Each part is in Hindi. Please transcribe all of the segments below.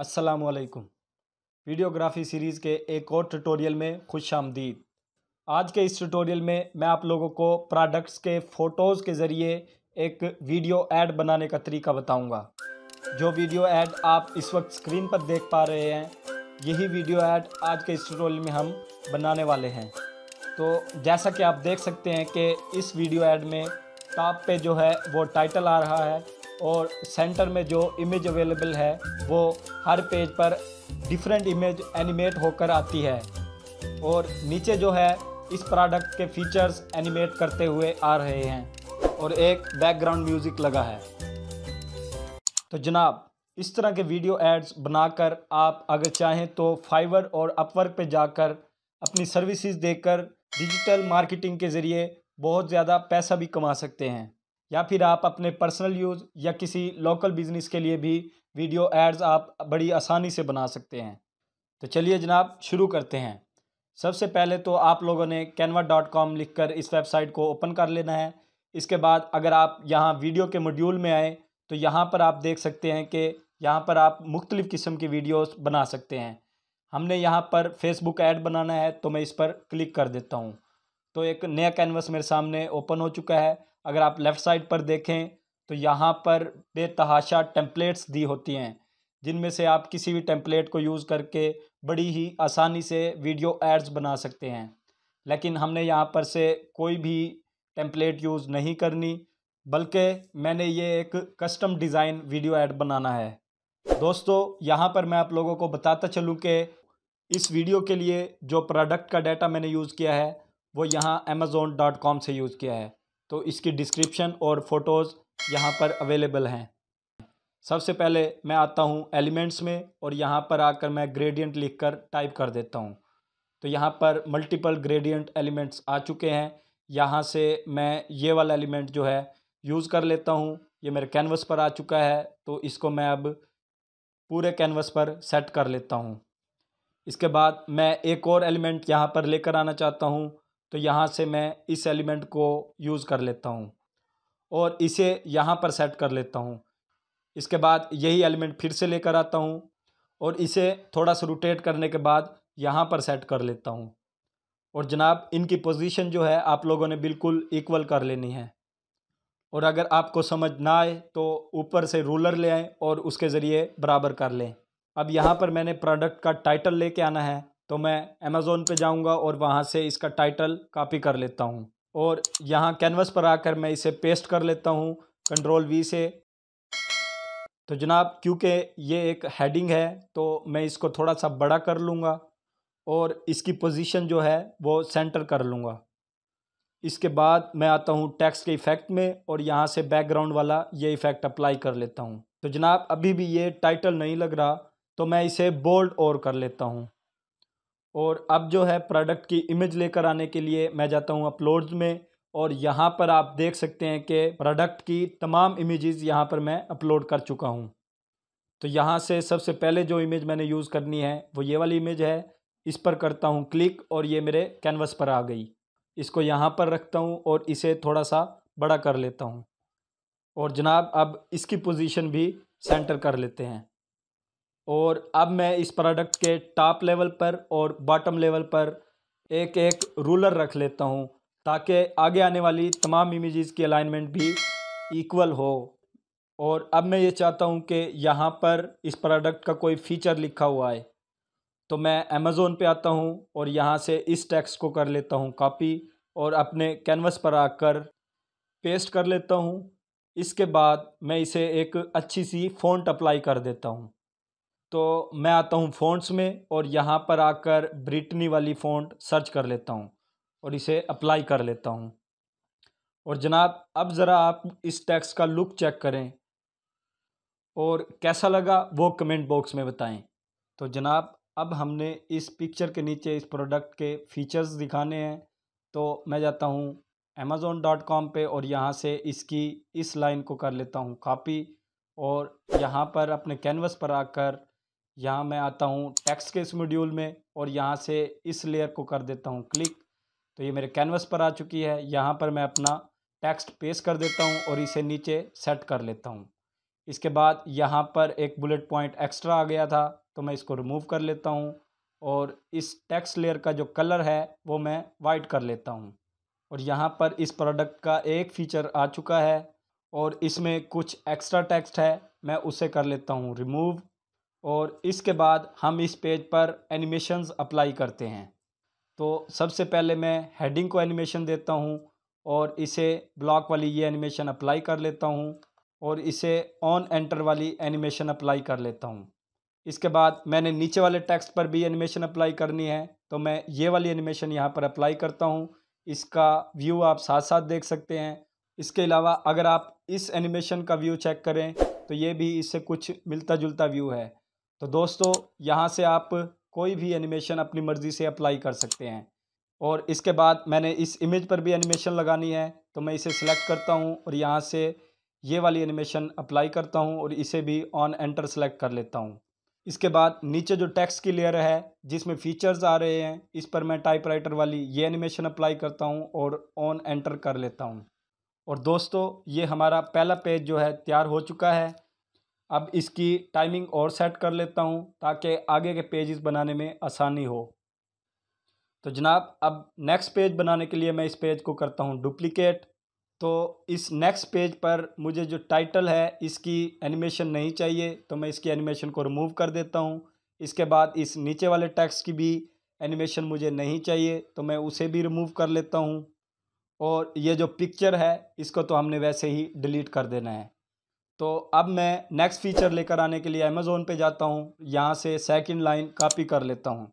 असलकुम वीडियोग्राफी सीरीज़ के एक और ट्यूटोरियल में खुश आमदीद आज के इस ट्यूटोरियल में मैं आप लोगों को प्रोडक्ट्स के फ़ोटोज़ के ज़रिए एक वीडियो ऐड बनाने का तरीका बताऊंगा। जो वीडियो ऐड आप इस वक्त स्क्रीन पर देख पा रहे हैं यही वीडियो ऐड आज के इस ट्यूटोरियल में हम बनाने वाले हैं तो जैसा कि आप देख सकते हैं कि इस वीडियो ऐड में टॉप पे जो है वो टाइटल आ रहा है और सेंटर में जो इमेज अवेलेबल है वो हर पेज पर डिफरेंट इमेज एनिमेट होकर आती है और नीचे जो है इस प्रोडक्ट के फीचर्स एनिमेट करते हुए आ रहे हैं और एक बैकग्राउंड म्यूज़िक लगा है तो जनाब इस तरह के वीडियो एड्स बनाकर आप अगर चाहें तो फाइवर और अपवर्क पे जाकर अपनी सर्विसेज देकर डिजिटल मार्केटिंग के ज़रिए बहुत ज़्यादा पैसा भी कमा सकते हैं या फिर आप अपने पर्सनल यूज़ या किसी लोकल बिजनेस के लिए भी वीडियो एड्स आप बड़ी आसानी से बना सकते हैं तो चलिए जनाब शुरू करते हैं सबसे पहले तो आप लोगों ने कैनवा डॉट कॉम लिख कर इस वेबसाइट को ओपन कर लेना है इसके बाद अगर आप यहाँ वीडियो के मॉड्यूल में आए तो यहाँ पर आप देख सकते हैं कि यहाँ पर आप मुख्तलिफ़ किस्म की वीडियोस बना सकते हैं हमने यहाँ पर फेसबुक ऐड बनाना है तो मैं इस पर क्लिक कर देता हूँ तो एक नया कैनवस मेरे सामने ओपन हो चुका है अगर आप लेफ़्ट साइड पर देखें तो यहाँ पर बेतहाशा टेम्पलेट्स दी होती हैं जिनमें से आप किसी भी टेम्पलेट को यूज़ करके बड़ी ही आसानी से वीडियो एड्स बना सकते हैं लेकिन हमने यहाँ पर से कोई भी टेम्पलेट यूज़ नहीं करनी बल्कि मैंने ये एक कस्टम डिज़ाइन वीडियो ऐड बनाना है दोस्तों यहाँ पर मैं आप लोगों को बताता चलूँ कि इस वीडियो के लिए जो प्रोडक्ट का डाटा मैंने यूज़ किया है वो यहाँ अमेज़ोन डॉट कॉम से यूज़ किया है तो इसकी डिस्क्रिप्शन और फ़ोटोज़ यहाँ पर अवेलेबल हैं सबसे पहले मैं आता हूँ एलिमेंट्स में और यहाँ पर आकर मैं ग्रेडियंट लिख कर टाइप कर देता हूँ तो यहाँ पर मल्टीपल ग्रेडियंट एलिमेंट्स आ चुके हैं यहाँ से मैं ये वाला एलिमेंट जो है यूज़ कर लेता हूँ ये मेरे कैनवस पर आ चुका है तो इसको मैं अब पूरे कैनवस पर सेट कर लेता हूँ इसके बाद मैं एक और एलिमेंट यहाँ पर लेकर आना चाहता हूँ तो यहाँ से मैं इस एलिमेंट को यूज़ कर लेता हूँ और इसे यहाँ पर सेट कर लेता हूँ इसके बाद यही एलिमेंट फिर से लेकर आता हूँ और इसे थोड़ा सा रोटेट करने के बाद यहाँ पर सेट कर लेता हूँ और जनाब इनकी पोजीशन जो है आप लोगों ने बिल्कुल इक्वल कर लेनी है और अगर आपको समझ ना आए तो ऊपर से रूलर ले आएँ और उसके ज़रिए बराबर कर लें अब यहाँ पर मैंने प्रोडक्ट का टाइटल लेके आना है तो मैं अमेज़ोन पे जाऊंगा और वहाँ से इसका टाइटल कॉपी कर लेता हूँ और यहाँ कैनवस पर आकर मैं इसे पेस्ट कर लेता हूँ कंट्रोल वी से तो जनाब क्योंकि ये एक हेडिंग है तो मैं इसको थोड़ा सा बड़ा कर लूँगा और इसकी पोजीशन जो है वो सेंटर कर लूँगा इसके बाद मैं आता हूँ टैक्स के इफ़ेक्ट में और यहाँ से बैकग्राउंड वाला ये इफ़ेक्ट अप्लाई कर लेता हूँ तो जनाब अभी भी ये टाइटल नहीं लग रहा तो मैं इसे बोल्ड और कर लेता हूँ और अब जो है प्रोडक्ट की इमेज लेकर आने के लिए मैं जाता हूँ अपलोड्स में और यहाँ पर आप देख सकते हैं कि प्रोडक्ट की तमाम इमेजेस यहाँ पर मैं अपलोड कर चुका हूँ तो यहाँ से सबसे पहले जो इमेज मैंने यूज़ करनी है वो ये वाली इमेज है इस पर करता हूँ क्लिक और ये मेरे कैनवस पर आ गई इसको यहाँ पर रखता हूँ और इसे थोड़ा सा बड़ा कर लेता हूँ और जनाब अब इसकी पोजीशन भी सेंटर कर लेते हैं और अब मैं इस प्रोडक्ट के टॉप लेवल पर और बॉटम लेवल पर एक एक रूलर रख लेता हूँ ताकि आगे आने वाली तमाम इमेजेस की अलाइनमेंट भी इक्वल हो और अब मैं ये चाहता हूँ कि यहाँ पर इस प्रोडक्ट का कोई फीचर लिखा हुआ है तो मैं अमेज़ोन पे आता हूँ और यहाँ से इस टैक्स को कर लेता हूँ कॉपी और अपने कैनवस पर आकर पेस्ट कर लेता हूँ इसके बाद मैं इसे एक अच्छी सी फ़ॉन्ट अप्लाई कर देता हूँ तो मैं आता हूँ फ़ॉन्ट्स में और यहाँ पर आकर ब्रिटनी वाली फ़ॉन्ट सर्च कर लेता हूँ और इसे अप्लाई कर लेता हूँ और जनाब अब ज़रा आप इस टैक्स का लुक चेक करें और कैसा लगा वो कमेंट बॉक्स में बताएं तो जनाब अब हमने इस पिक्चर के नीचे इस प्रोडक्ट के फ़ीचर्स दिखाने हैं तो मैं जाता हूँ अमेज़ोन डॉट कॉम पर और यहाँ से इसकी इस लाइन को कर लेता हूँ कापी और यहाँ पर अपने कैनवस पर आकर यहाँ मैं आता हूँ टेक्स्ट के इस मॉड्यूल में और यहाँ से इस लेयर को कर देता हूँ क्लिक तो ये मेरे कैनवस पर आ चुकी है यहाँ पर मैं अपना टेक्स्ट पेस्ट कर देता हूँ और इसे नीचे सेट कर लेता हूँ इसके बाद यहाँ पर एक बुलेट पॉइंट एक्स्ट्रा आ गया था तो मैं इसको रिमूव कर लेता हूँ और इस टैक्स लेयर का जो कलर है वो मैं वाइट कर लेता हूँ और यहाँ पर इस प्रोडक्ट का एक फ़ीचर आ चुका है और इसमें कुछ एक्स्ट्रा टेक्स्ट है मैं उसे कर लेता हूँ रिमूव और इसके बाद हम इस पेज पर एनिमेशंस अप्लाई करते हैं तो सबसे पहले मैं हेडिंग को एनिमेशन देता हूँ और इसे ब्लॉक वाली ये एनिमेशन अप्लाई कर लेता हूँ और इसे ऑन एंटर वाली एनिमेशन अप्लाई कर लेता हूँ इसके बाद मैंने नीचे वाले टेक्स्ट पर भी एनिमेशन अप्लाई करनी है तो मैं ये वाली एनिमेशन यहाँ पर अप्लाई करता हूँ इसका व्यू आप साथ साथ देख सकते हैं इसके अलावा अगर आप इस एनिमेशन का व्यू चेक करें तो ये भी इससे कुछ मिलता जुलता व्यू है तो दोस्तों यहाँ से आप कोई भी एनिमेशन अपनी मर्ज़ी से अप्लाई कर सकते हैं और इसके बाद मैंने इस इमेज पर भी एनिमेशन लगानी है तो मैं इसे सिलेक्ट करता हूँ और यहाँ से ये वाली एनिमेशन अप्लाई करता हूँ और इसे भी ऑन एंटर सेलेक्ट कर लेता हूँ इसके बाद नीचे जो टेक्स्ट की लेयर है जिसमें फीचर्स आ रहे हैं इस पर मैं टाइपराइटर वाली ये एनिमेशन अप्लाई करता हूँ और ऑन एंटर कर लेता हूँ और दोस्तों ये हमारा पहला पेज जो है तैयार हो चुका है अब इसकी टाइमिंग और सेट कर लेता हूँ ताकि आगे के पेजेस बनाने में आसानी हो तो जनाब अब नेक्स्ट पेज बनाने के लिए मैं इस पेज को करता हूँ डुप्लिकेट तो इस नेक्स्ट पेज पर मुझे जो टाइटल है इसकी एनिमेशन नहीं चाहिए तो मैं इसकी एनिमेशन को रिमूव कर देता हूँ इसके बाद इस नीचे वाले टैक्स की भी एनिमेशन मुझे नहीं चाहिए तो मैं उसे भी रिमूव कर लेता हूँ और ये जो पिक्चर है इसको तो हमने वैसे ही डिलीट कर देना है तो अब मैं नेक्स्ट फीचर लेकर आने के लिए अमेज़ोन पे जाता हूँ यहाँ से सेकंड लाइन कॉपी कर लेता हूँ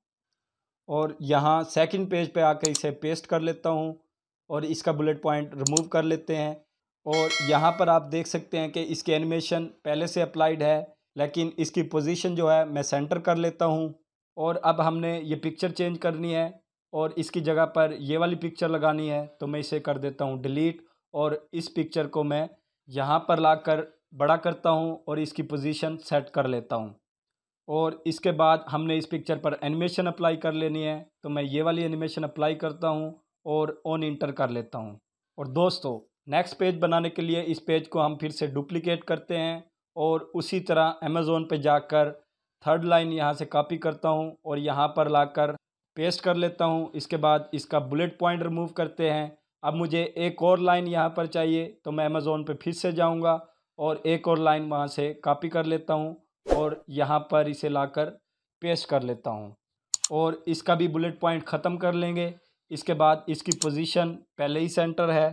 और यहाँ सेकंड पेज पे आकर इसे पेस्ट कर लेता हूँ और इसका बुलेट पॉइंट रिमूव कर लेते हैं और यहाँ पर आप देख सकते हैं कि इसके एनिमेशन पहले से अप्लाइड है लेकिन इसकी पोजिशन जो है मैं सेंटर कर लेता हूँ और अब हमने ये पिक्चर चेंज करनी है और इसकी जगह पर ये वाली पिक्चर लगानी है तो मैं इसे कर देता हूँ डिलीट और इस पिक्चर को मैं यहाँ पर लाकर बड़ा करता हूँ और इसकी पोजीशन सेट कर लेता हूँ और इसके बाद हमने इस पिक्चर पर एनिमेशन अप्लाई कर लेनी है तो मैं ये वाली एनिमेशन अप्लाई करता हूँ और ऑन इंटर कर लेता हूँ और दोस्तों नेक्स्ट पेज बनाने के लिए इस पेज को हम फिर से डुप्लिकेट करते हैं और उसी तरह अमेज़ोन पर जाकर थर्ड लाइन यहाँ से कॉपी करता हूँ और यहाँ पर ला पेस्ट कर लेता हूँ इसके बाद इसका बुलेट पॉइंट रिमूव करते हैं अब मुझे एक और लाइन यहाँ पर चाहिए तो मैं अमेज़ोन पे फिर से जाऊँगा और एक और लाइन वहाँ से कॉपी कर लेता हूँ और यहाँ पर इसे लाकर पेस्ट कर लेता हूँ और इसका भी बुलेट पॉइंट ख़त्म कर लेंगे इसके बाद इसकी पोजीशन पहले ही सेंटर है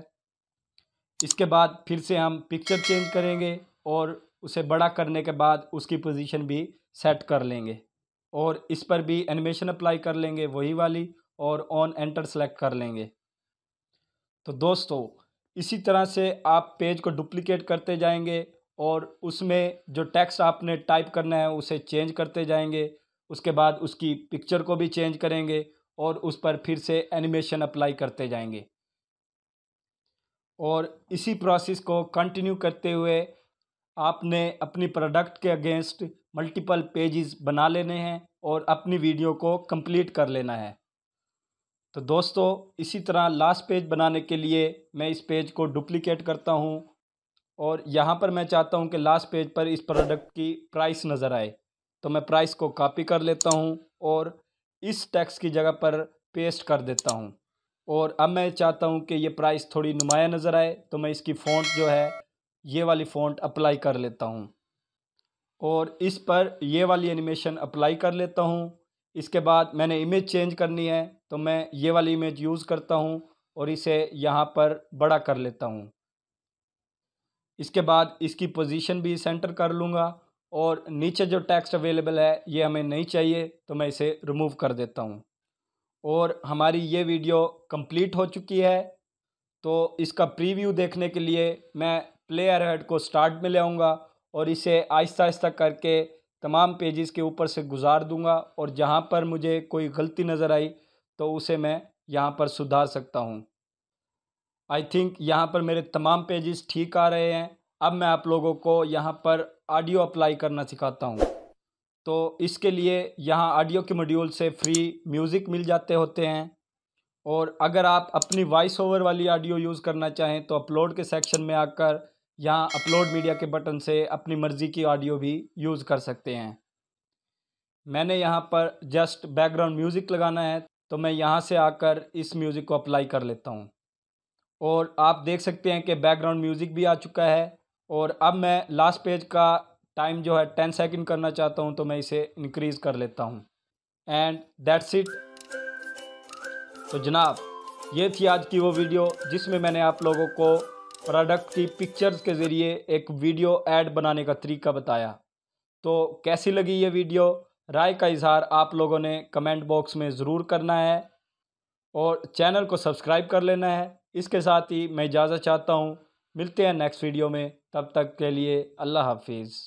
इसके बाद फिर से हम पिक्चर चेंज करेंगे और उसे बड़ा करने के बाद उसकी पोजीशन भी सेट कर लेंगे और इस पर भी एनिमेशन अप्लाई कर लेंगे वही वाली और ऑन एंटर सेलेक्ट कर लेंगे तो दोस्तों इसी तरह से आप पेज को डुप्लीकेट करते जाएंगे और उसमें जो टेक्स्ट आपने टाइप करना है उसे चेंज करते जाएंगे उसके बाद उसकी पिक्चर को भी चेंज करेंगे और उस पर फिर से एनिमेशन अप्लाई करते जाएंगे और इसी प्रोसेस को कंटिन्यू करते हुए आपने अपनी प्रोडक्ट के अगेंस्ट मल्टीपल पेजेस बना लेने हैं और अपनी वीडियो को कंप्लीट कर लेना है तो दोस्तों इसी तरह लास्ट पेज बनाने के लिए मैं इस पेज को डुप्लिकेट करता हूँ और यहाँ पर मैं चाहता हूँ कि लास्ट पेज पर इस प्रोडक्ट की प्राइस नज़र आए तो मैं प्राइस को कॉपी कर लेता हूँ और इस टैक्स की जगह पर पेस्ट कर देता हूँ और अब मैं चाहता हूँ कि ये प्राइस थोड़ी नुमाया नज़र आए तो मैं इसकी फ़ोन जो है ये वाली फ़ोन अप्लाई कर लेता हूँ और इस पर ये वाली एनिमेशन अप्लाई कर लेता हूँ इसके बाद मैंने इमेज चेंज करनी है तो मैं ये वाली इमेज यूज़ करता हूँ और इसे यहाँ पर बड़ा कर लेता हूँ इसके बाद इसकी पोजीशन भी सेंटर कर लूँगा और नीचे जो टेक्स्ट अवेलेबल है ये हमें नहीं चाहिए तो मैं इसे रिमूव कर देता हूँ और हमारी ये वीडियो कंप्लीट हो चुकी है तो इसका प्रीव्यू देखने के लिए मैं प्लेयर हेड को स्टार्ट में ले आऊँगा और इसे आहिस्ता आहिस्ता करके तमाम पेजेस के ऊपर से गुजार दूंगा और जहाँ पर मुझे कोई गलती नज़र आई तो उसे मैं यहाँ पर सुधार सकता हूँ आई थिंक यहाँ पर मेरे तमाम पेजेस ठीक आ रहे हैं अब मैं आप लोगों को यहाँ पर ऑडियो अप्लाई करना सिखाता हूँ तो इसके लिए यहाँ ऑडियो के मॉड्यूल से फ्री म्यूज़िक मिल जाते होते हैं और अगर आप अपनी वॉइस ओवर वाली ऑडियो यूज़ करना चाहें तो अपलोड के सेक्शन में आकर यहाँ अपलोड मीडिया के बटन से अपनी मर्ज़ी की ऑडियो भी यूज़ कर सकते हैं मैंने यहाँ पर जस्ट बैकग्राउंड म्यूज़िक लगाना है तो मैं यहाँ से आकर इस म्यूज़िक को अप्लाई कर लेता हूँ और आप देख सकते हैं कि बैकग्राउंड म्यूज़िक भी आ चुका है और अब मैं लास्ट पेज का टाइम जो है टेन सेकेंड करना चाहता हूँ तो मैं इसे इनक्रीज़ कर लेता हूँ एंड दैट्स इट तो जनाब ये थी आज की वो वीडियो जिसमें मैंने आप लोगों को प्रोडक्ट की पिक्चर्स के ज़रिए एक वीडियो ऐड बनाने का तरीका बताया तो कैसी लगी ये वीडियो राय का इजहार आप लोगों ने कमेंट बॉक्स में ज़रूर करना है और चैनल को सब्सक्राइब कर लेना है इसके साथ ही मैं इजाज़त चाहता हूँ मिलते हैं नेक्स्ट वीडियो में तब तक के लिए अल्लाह हाफिज़